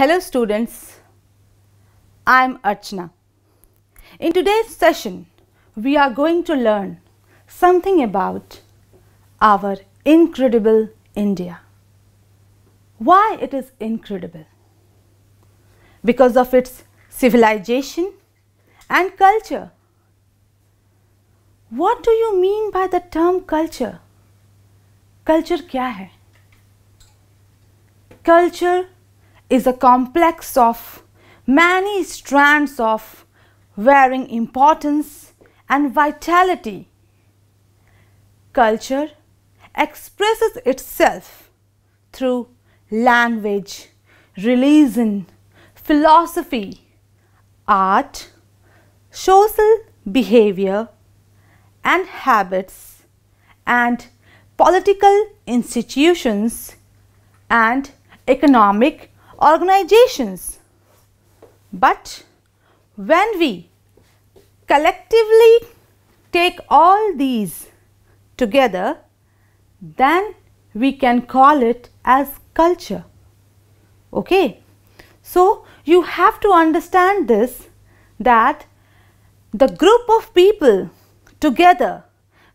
Hello students, I am Archana. In today's session, we are going to learn something about our incredible India. Why it is incredible? Because of its civilization and culture. What do you mean by the term culture? Culture kya hai? Culture is a complex of many strands of varying importance and vitality. Culture expresses itself through language, religion, philosophy, art, social behavior and habits and political institutions and economic organizations. But when we collectively take all these together, then we can call it as culture. Okay. So, you have to understand this that the group of people together,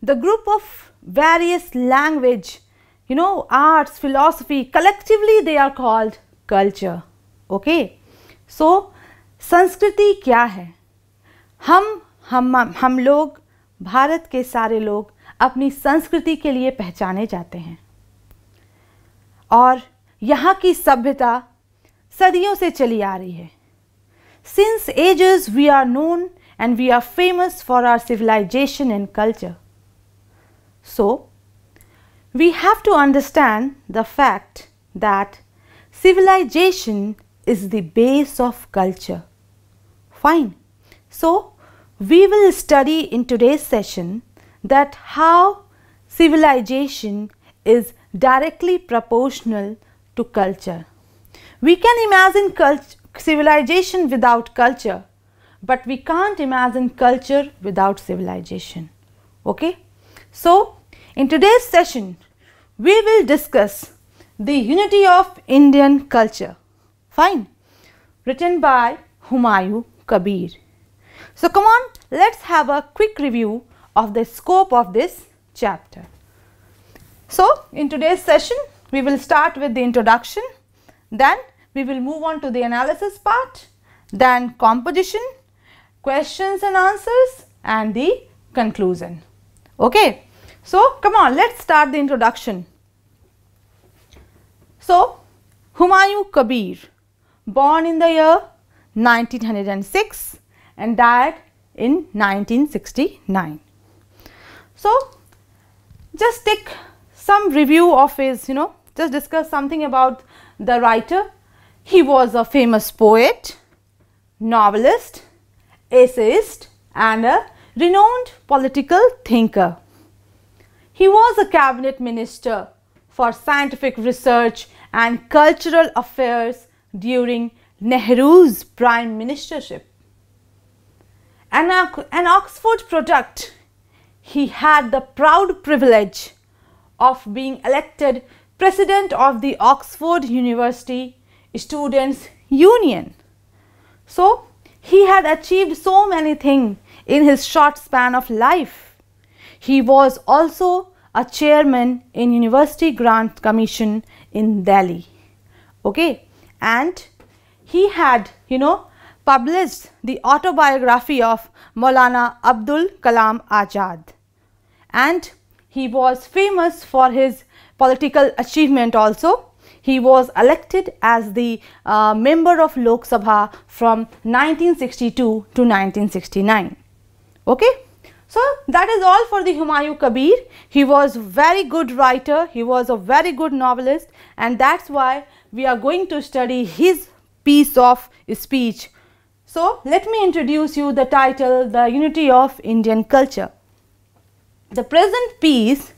the group of various language, you know, arts, philosophy, collectively they are called culture okay so संस्कृति क्या है हम हम हम लोग भारत के सारे लोग अपनी संस्कृति के लिए पहचाने जाते हैं और यहाँ की सभ्यता सदियों से चली आ रही है since ages we are known and we are famous for our civilization and culture so we have to understand the fact that Civilization is the base of culture. Fine. So, we will study in today's session that how civilization is directly proportional to culture. We can imagine civilization without culture, but we can't imagine culture without civilization. Okay? So, in today's session, we will discuss the Unity of Indian Culture. Fine. Written by Humayu Kabir. So come on, let's have a quick review of the scope of this chapter. So in today's session, we will start with the introduction, then we will move on to the analysis part, then composition, questions and answers and the conclusion. Okay. So come on, let's start the introduction. So, Humayun Kabir, born in the year 1906 and died in 1969. So, just take some review of his, you know, just discuss something about the writer. He was a famous poet, novelist, essayist and a renowned political thinker. He was a cabinet minister for scientific research and cultural affairs during Nehru's prime ministership. An, an Oxford product, he had the proud privilege of being elected president of the Oxford University Students Union. So, he had achieved so many things in his short span of life. He was also a chairman in University Grant Commission in Delhi. Okay, and he had, you know, published the autobiography of Maulana Abdul Kalam Azad. And he was famous for his political achievement also. He was elected as the uh, member of Lok Sabha from 1962 to 1969. Okay. So, that is all for the Humayun Kabir. He was very good writer, he was a very good novelist and that is why we are going to study his piece of speech. So, let me introduce you the title The Unity of Indian Culture. The present piece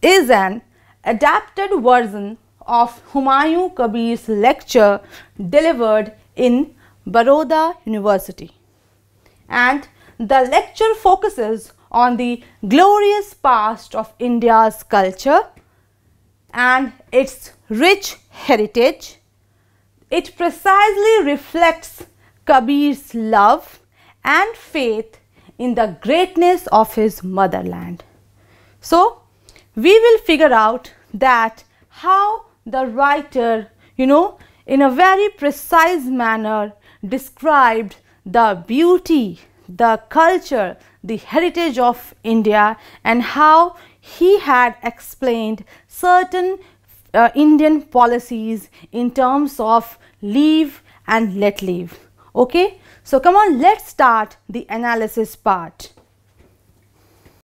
is an adapted version of Humayun Kabir's lecture delivered in Baroda University and the lecture focuses on the glorious past of India's culture and its rich heritage. It precisely reflects Kabir's love and faith in the greatness of his motherland. So, we will figure out that how the writer, you know, in a very precise manner described the beauty the culture, the heritage of India and how he had explained certain uh, Indian policies in terms of leave and let leave. Okay? So, come on, let's start the analysis part.